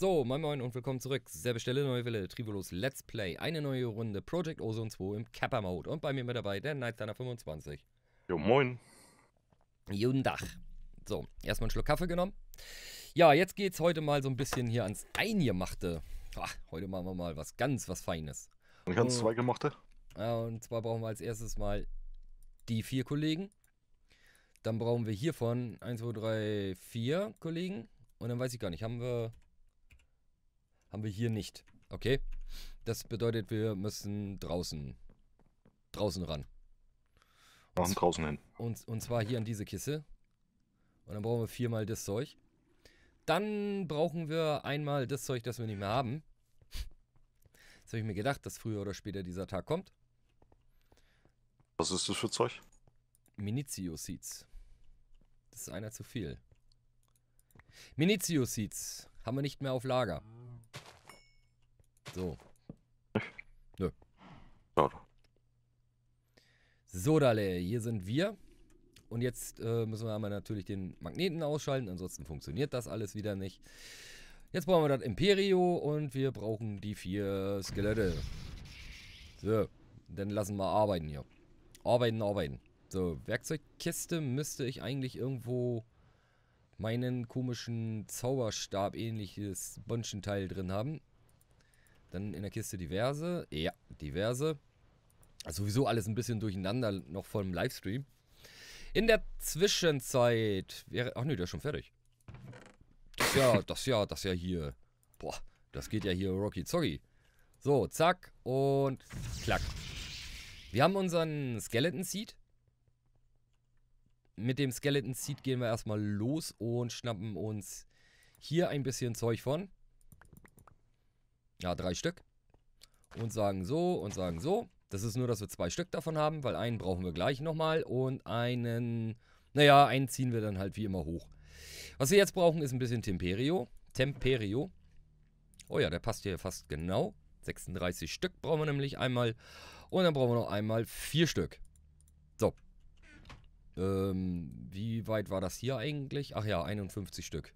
So, moin moin und willkommen zurück. Selbe Stelle, neue Welle, Trivolos Let's Play. Eine neue Runde Project Ozone 2 im Kappa-Mode. Und bei mir mit dabei der Nightstunner 25. Jo, moin. Guten Tag. So, erstmal einen Schluck Kaffee genommen. Ja, jetzt geht's heute mal so ein bisschen hier ans Eingemachte. Ach, heute machen wir mal was ganz, was Feines. Und ganz oh. zwei gemachte? Und zwar brauchen wir als erstes mal die vier Kollegen. Dann brauchen wir hiervon 1, 2, 3, 4 Kollegen. Und dann weiß ich gar nicht, haben wir haben wir hier nicht. Okay? Das bedeutet, wir müssen draußen. Draußen ran. Warum draußen hin? Und, und zwar hier an diese Kiste. Und dann brauchen wir viermal das Zeug. Dann brauchen wir einmal das Zeug, das wir nicht mehr haben. Jetzt habe ich mir gedacht, dass früher oder später dieser Tag kommt. Was ist das für Zeug? Minizio Seeds. Das ist einer zu viel. Minizio Seeds haben wir nicht mehr auf Lager. So. Nö. Schade. So, Dale, hier sind wir. Und jetzt äh, müssen wir einmal natürlich den Magneten ausschalten, ansonsten funktioniert das alles wieder nicht. Jetzt brauchen wir das Imperio und wir brauchen die vier Skelette. So, dann lassen wir arbeiten hier. Arbeiten, arbeiten. So, Werkzeugkiste müsste ich eigentlich irgendwo meinen komischen Zauberstab ähnliches Bonschenteil drin haben. Dann in der Kiste diverse. Ja, diverse. sowieso alles ein bisschen durcheinander noch vor dem Livestream. In der Zwischenzeit wäre. Ach nee, der ist schon fertig. Das ja, das ja, das ja hier. Boah, das geht ja hier Rocky Zoggy. So, zack und klack. Wir haben unseren Skeleton Seed. Mit dem Skeleton Seed gehen wir erstmal los und schnappen uns hier ein bisschen Zeug von ja, drei Stück und sagen so und sagen so. Das ist nur, dass wir zwei Stück davon haben, weil einen brauchen wir gleich nochmal und einen, naja, einen ziehen wir dann halt wie immer hoch. Was wir jetzt brauchen, ist ein bisschen Temperio. Temperio. Oh ja, der passt hier fast genau. 36 Stück brauchen wir nämlich einmal. Und dann brauchen wir noch einmal vier Stück. So. Ähm, wie weit war das hier eigentlich? Ach ja, 51 Stück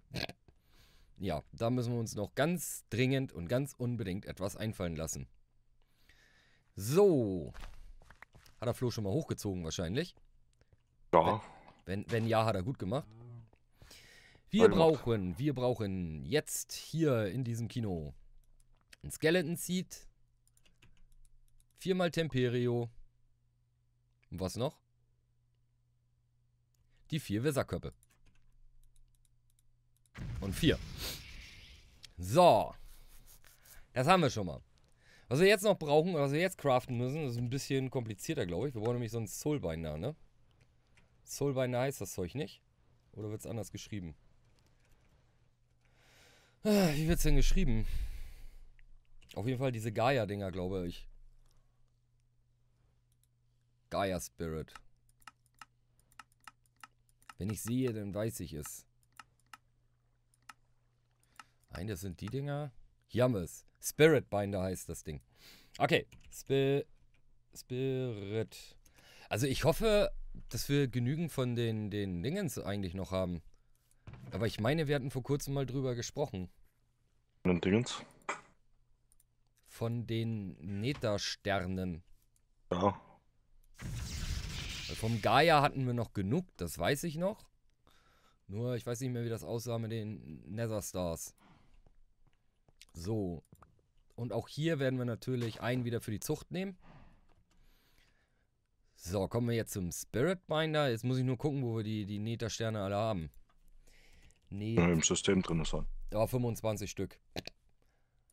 ja, da müssen wir uns noch ganz dringend und ganz unbedingt etwas einfallen lassen. So. Hat er Flo schon mal hochgezogen wahrscheinlich? Ja. Wenn, wenn, wenn ja, hat er gut gemacht. Wir brauchen, wir brauchen jetzt hier in diesem Kino ein Skeleton Seed, viermal Temperio und was noch? Die vier Wisserköppe und 4. So. Das haben wir schon mal. Was wir jetzt noch brauchen, was wir jetzt craften müssen, ist ein bisschen komplizierter, glaube ich. Wir wollen nämlich so ein Soulbinder, ne? Soulbinder heißt das Zeug nicht. Oder wird es anders geschrieben? Ah, wie wird es denn geschrieben? Auf jeden Fall diese Gaia-Dinger, glaube ich. Gaia Spirit. Wenn ich sehe, dann weiß ich es. Nein, das sind die Dinger. Hier haben wir es. Spirit Binder heißt das Ding. Okay. Spi Spirit. Also ich hoffe, dass wir genügend von den, den Dingens eigentlich noch haben. Aber ich meine, wir hatten vor kurzem mal drüber gesprochen. Von Den Dingens? Von den Neta-Sternen. Ja. Vom Gaia hatten wir noch genug, das weiß ich noch. Nur, ich weiß nicht mehr, wie das aussah mit den Nether Stars. So. Und auch hier werden wir natürlich einen wieder für die Zucht nehmen. So, kommen wir jetzt zum Spirit Binder. Jetzt muss ich nur gucken, wo wir die, die Neta-Sterne alle haben. Nee. Im System drin ist er. Ja, 25 Stück.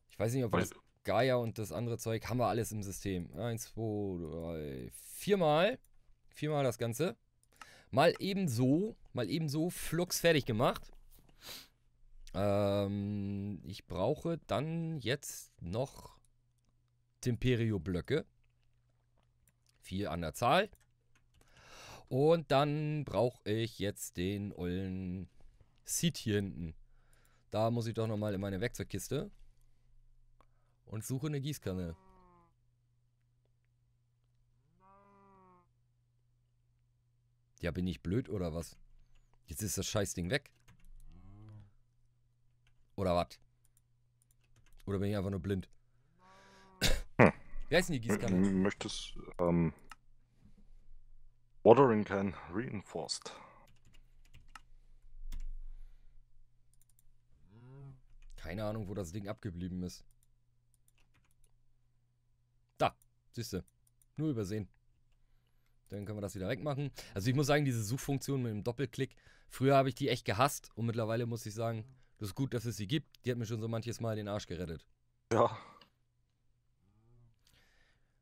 Ich weiß nicht, ob das Gaia und das andere Zeug haben wir alles im System. Eins, zwei, drei, viermal. Viermal das Ganze. Mal ebenso, mal ebenso Flux fertig gemacht. Ähm, ich brauche dann jetzt noch Temperio-Blöcke. Vier an der Zahl. Und dann brauche ich jetzt den ollen Seat hier hinten. Da muss ich doch nochmal in meine Werkzeugkiste und suche eine Gießkanne. Ja, bin ich blöd oder was? Jetzt ist das Scheißding weg. Oder was? Oder bin ich einfach nur blind? Hm. ist denn die Gießkanne? Möchtest, ähm, Watering Can Reinforced. Keine Ahnung, wo das Ding abgeblieben ist. Da, siehst du. Nur übersehen. Dann können wir das wieder wegmachen. Also ich muss sagen, diese Suchfunktion mit dem Doppelklick, früher habe ich die echt gehasst und mittlerweile muss ich sagen, das ist gut, dass es sie gibt. Die hat mir schon so manches Mal den Arsch gerettet. Ja.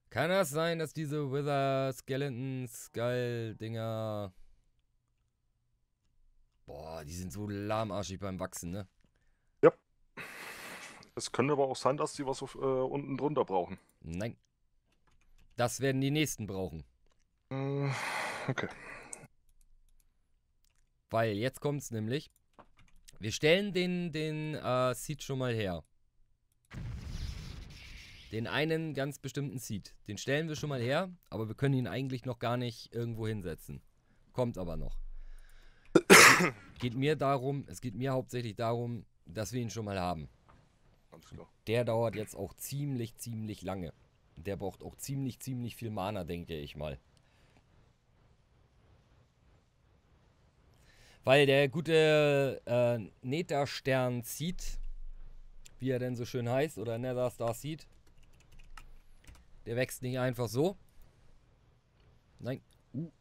Kann das sein, dass diese Wither Skeleton Skull Dinger. Boah, die sind so lahmarschig beim Wachsen, ne? Ja. Es könnte aber auch sein, dass die was auf, äh, unten drunter brauchen. Nein. Das werden die nächsten brauchen. Äh, okay. Weil jetzt kommt's nämlich. Wir stellen den, den äh, Seed schon mal her. Den einen ganz bestimmten Seed. Den stellen wir schon mal her, aber wir können ihn eigentlich noch gar nicht irgendwo hinsetzen. Kommt aber noch. geht mir darum, es geht mir hauptsächlich darum, dass wir ihn schon mal haben. Der dauert jetzt auch ziemlich, ziemlich lange. Der braucht auch ziemlich, ziemlich viel Mana, denke ich mal. Weil der gute äh, Netherstern Seed, wie er denn so schön heißt, oder Netherstar Seed, der wächst nicht einfach so. Nein. Uh.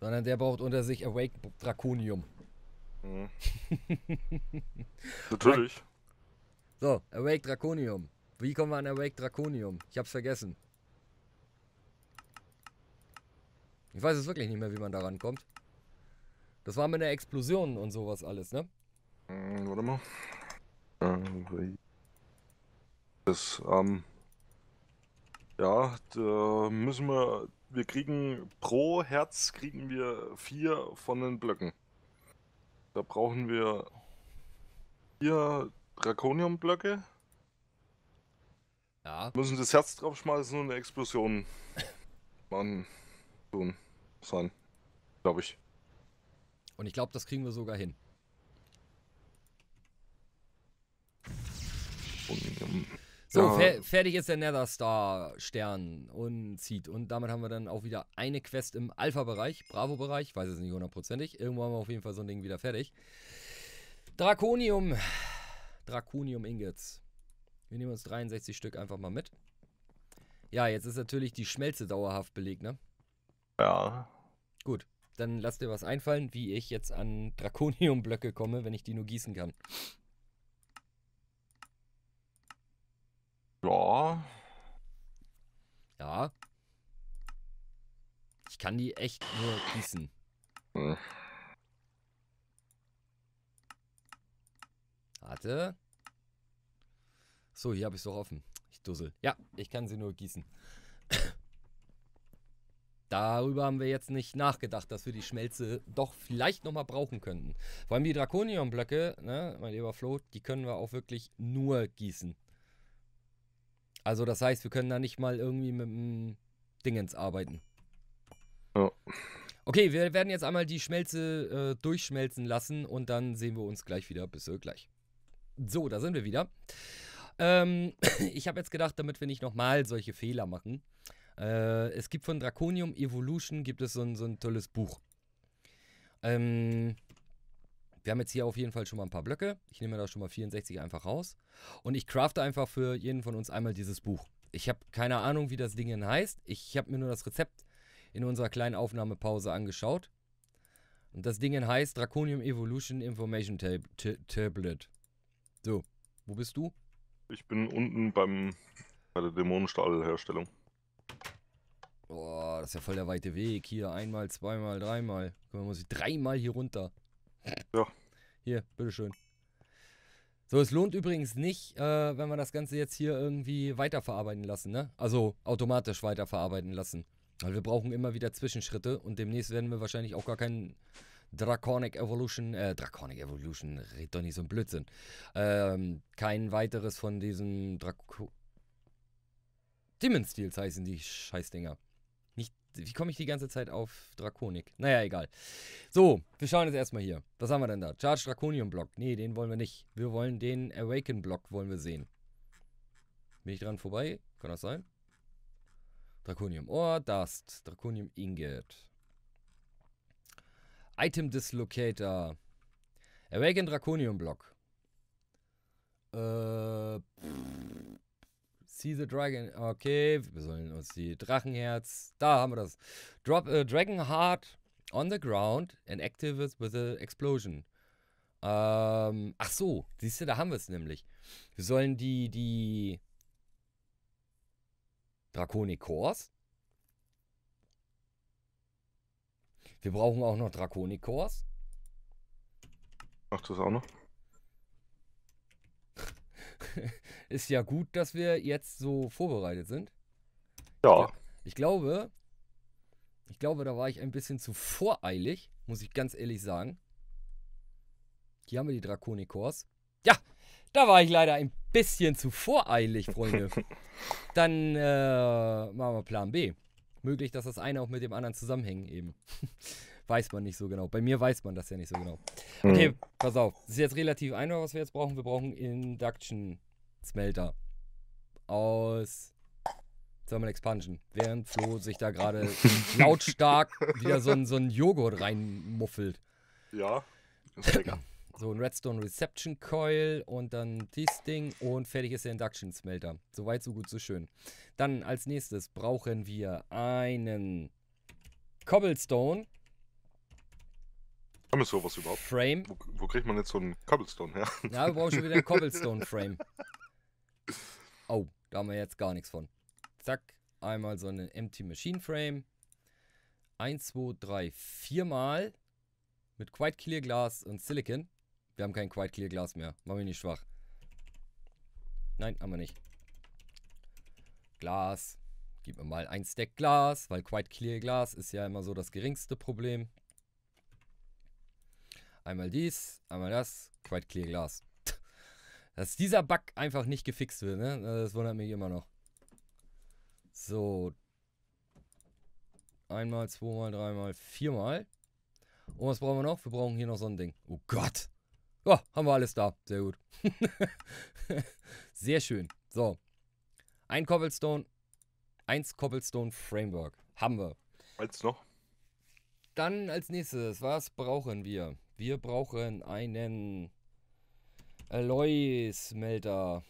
Sondern der braucht unter sich Awake Draconium. Mhm. Natürlich. So, Awake Draconium. Wie kommen wir an Awake Draconium? Ich hab's vergessen. Ich weiß es wirklich nicht mehr, wie man da rankommt. Das war mit einer Explosion und sowas alles, ne? Hm, warte mal. Ähm, das, ähm, ja, da müssen wir, wir kriegen pro Herz kriegen wir vier von den Blöcken. Da brauchen wir vier Draconium-Blöcke. Ja. Müssen das Herz draufschmeißen und eine Explosion machen. Tun. Sein. Glaube ich. Und ich glaube, das kriegen wir sogar hin. So, fer fertig ist der Nether Star stern und zieht. Und damit haben wir dann auch wieder eine Quest im Alpha-Bereich, Bravo-Bereich, weiß es nicht hundertprozentig. Irgendwo haben wir auf jeden Fall so ein Ding wieder fertig. Draconium. Draconium-Ingots. Wir nehmen uns 63 Stück einfach mal mit. Ja, jetzt ist natürlich die Schmelze dauerhaft belegt, ne? Ja. Gut dann lass dir was einfallen, wie ich jetzt an Draconium-Blöcke komme, wenn ich die nur gießen kann. Ja. Ja. Ich kann die echt nur gießen. Hm. Warte. So, hier habe ich es doch offen. Ich dussel. Ja, ich kann sie nur gießen. Darüber haben wir jetzt nicht nachgedacht, dass wir die Schmelze doch vielleicht nochmal brauchen könnten. Vor allem die Draconium-Blöcke, ne, mein lieber Flo, die können wir auch wirklich nur gießen. Also das heißt, wir können da nicht mal irgendwie mit dem Dingens arbeiten. Oh. Okay, wir werden jetzt einmal die Schmelze äh, durchschmelzen lassen und dann sehen wir uns gleich wieder. Bis äh, gleich. So, da sind wir wieder. Ähm, ich habe jetzt gedacht, damit wir nicht nochmal solche Fehler machen, äh, es gibt von Draconium Evolution gibt es so ein, so ein tolles Buch. Ähm, wir haben jetzt hier auf jeden Fall schon mal ein paar Blöcke. Ich nehme da schon mal 64 einfach raus. Und ich crafte einfach für jeden von uns einmal dieses Buch. Ich habe keine Ahnung, wie das Ding denn heißt. Ich habe mir nur das Rezept in unserer kleinen Aufnahmepause angeschaut. Und das Ding heißt Draconium Evolution Information Tab Tablet. So, wo bist du? Ich bin unten beim, bei der Dämonenstahlherstellung. Boah, das ist ja voll der weite Weg. Hier einmal, zweimal, dreimal. Guck mal, muss ich dreimal hier runter. Ja. Hier, bitteschön. So, es lohnt übrigens nicht, äh, wenn wir das Ganze jetzt hier irgendwie weiterverarbeiten lassen, ne? Also automatisch weiterverarbeiten lassen. Weil wir brauchen immer wieder Zwischenschritte und demnächst werden wir wahrscheinlich auch gar keinen Draconic Evolution, äh, Draconic Evolution, red doch nicht so ein Blödsinn. Ähm, kein weiteres von diesen Draco... Demon Steels heißen die Scheißdinger. Nicht, wie komme ich die ganze Zeit auf Drakonik? Naja, egal. So, wir schauen jetzt erstmal hier. Was haben wir denn da? Charge Draconium Block. Nee, den wollen wir nicht. Wir wollen den Awaken Block wollen wir sehen. Bin ich dran vorbei? Kann das sein? Draconium Ohr, Dust. Draconium Ingot. Item Dislocator. Awaken Draconium Block. Äh. Pff. See the Dragon. Okay, wir sollen uns die Drachenherz. Da haben wir das. Drop a äh, Dragon Heart on the ground and activate with an explosion. Ähm, ach so, siehst du, da haben wir es nämlich. Wir sollen die, die Draconic Cores. Wir brauchen auch noch Draconic Cores. Machst du es auch noch? ist ja gut, dass wir jetzt so vorbereitet sind. Ja. Ich glaube, ich glaube, da war ich ein bisschen zu voreilig, muss ich ganz ehrlich sagen. Hier haben wir die Draconikors. Ja, da war ich leider ein bisschen zu voreilig, Freunde. Dann äh, machen wir Plan B. Möglich, dass das eine auch mit dem anderen zusammenhängen eben. weiß man nicht so genau. Bei mir weiß man das ja nicht so genau. Hm. Okay, mhm. pass auf. Das ist jetzt relativ einfach, was wir jetzt brauchen. Wir brauchen Induction Smelter aus Thermal Expansion. Während Flo sich da gerade lautstark wieder so ein, so ein Joghurt reinmuffelt. Ja, So ein Redstone Reception Coil und dann dieses Ding und fertig ist der Induction Smelter. So weit, so gut, so schön. Dann als nächstes brauchen wir einen Cobblestone haben wir sowas überhaupt? Frame? Wo, wo, kriegt man jetzt so einen Cobblestone her? Ja, wir brauchen schon wieder einen Cobblestone-Frame. Oh, da haben wir jetzt gar nichts von. Zack, einmal so einen Empty Machine Frame. 1, 2, 3, 4 Mal mit Quite Clear Glas und Silicon. Wir haben kein Quite Clear Glas mehr. Machen wir nicht schwach. Nein, haben wir nicht. Glas. Gib mir mal ein Stack Glas, weil Quite Clear Glas ist ja immer so das geringste Problem. Einmal dies, einmal das, quite clear Glas. Dass dieser Bug einfach nicht gefixt wird, ne? Das wundert mich immer noch. So. Einmal, zweimal, dreimal, viermal. Und was brauchen wir noch? Wir brauchen hier noch so ein Ding. Oh Gott. oh, haben wir alles da. Sehr gut. Sehr schön. So. Ein Cobblestone. Eins Cobblestone Framework. Haben wir. Als noch? Dann als nächstes, was brauchen wir? Wir brauchen einen Alois-Melder.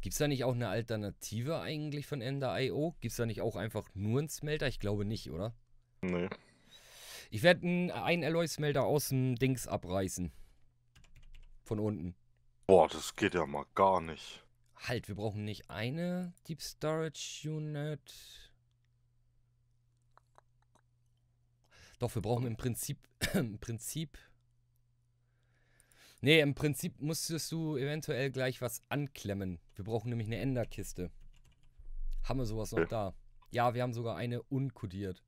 Gibt es da nicht auch eine Alternative eigentlich von Ender.io? Gibt es da nicht auch einfach nur einen Smelter? Ich glaube nicht, oder? Nee. Ich werde einen Alloy-Smelter aus dem Dings abreißen. Von unten. Boah, das geht ja mal gar nicht. Halt, wir brauchen nicht eine Deep Storage Unit. Doch, wir brauchen im Prinzip. Im Prinzip. Nee, im Prinzip musstest du eventuell gleich was anklemmen. Wir brauchen nämlich eine Enderkiste. Haben wir sowas noch da? Ja, wir haben sogar eine unkodiert.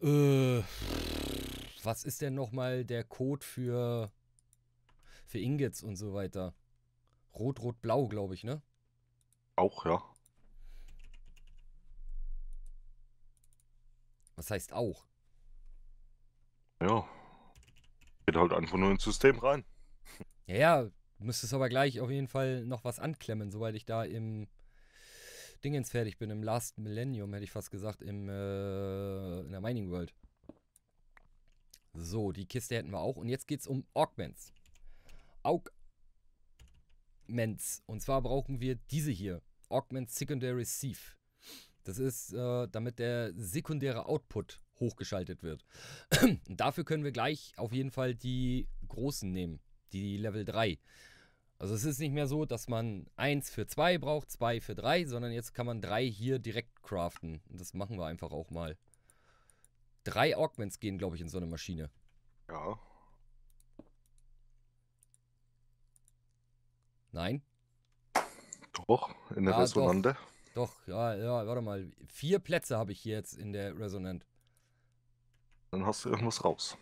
Äh, was ist denn nochmal der Code für, für Ingots und so weiter? Rot, Rot, Blau, glaube ich, ne? Auch, ja. Was heißt auch? Ja. Geht halt einfach nur ins System rein. Ja, ja. Müsstest aber gleich auf jeden Fall noch was anklemmen, soweit ich da im Dingens fertig bin, im Last Millennium, hätte ich fast gesagt, im, äh, in der Mining World. So, die Kiste hätten wir auch. Und jetzt geht es um Augments. Augments. Und zwar brauchen wir diese hier. Augments Secondary Sieve. Das ist, äh, damit der sekundäre Output hochgeschaltet wird. Dafür können wir gleich auf jeden Fall die großen nehmen, die Level 3. Also es ist nicht mehr so, dass man 1 für 2 braucht, 2 für 3, sondern jetzt kann man 3 hier direkt craften. Und das machen wir einfach auch mal. Drei Augments gehen, glaube ich, in so eine Maschine. Ja. Nein? Doch, in der ah, Resonante. Doch. Doch, ja, ja, warte mal. Vier Plätze habe ich hier jetzt in der Resonant. Dann hast du irgendwas raus.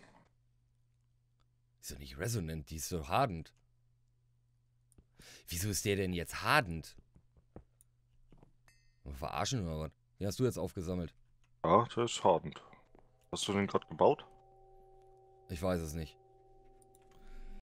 Ist doch nicht Resonant, die ist so hardend. Wieso ist der denn jetzt hardend? Verarschen oder was? Den hast du jetzt aufgesammelt. Ja, der ist hardend. Hast du den gerade gebaut? Ich weiß es nicht.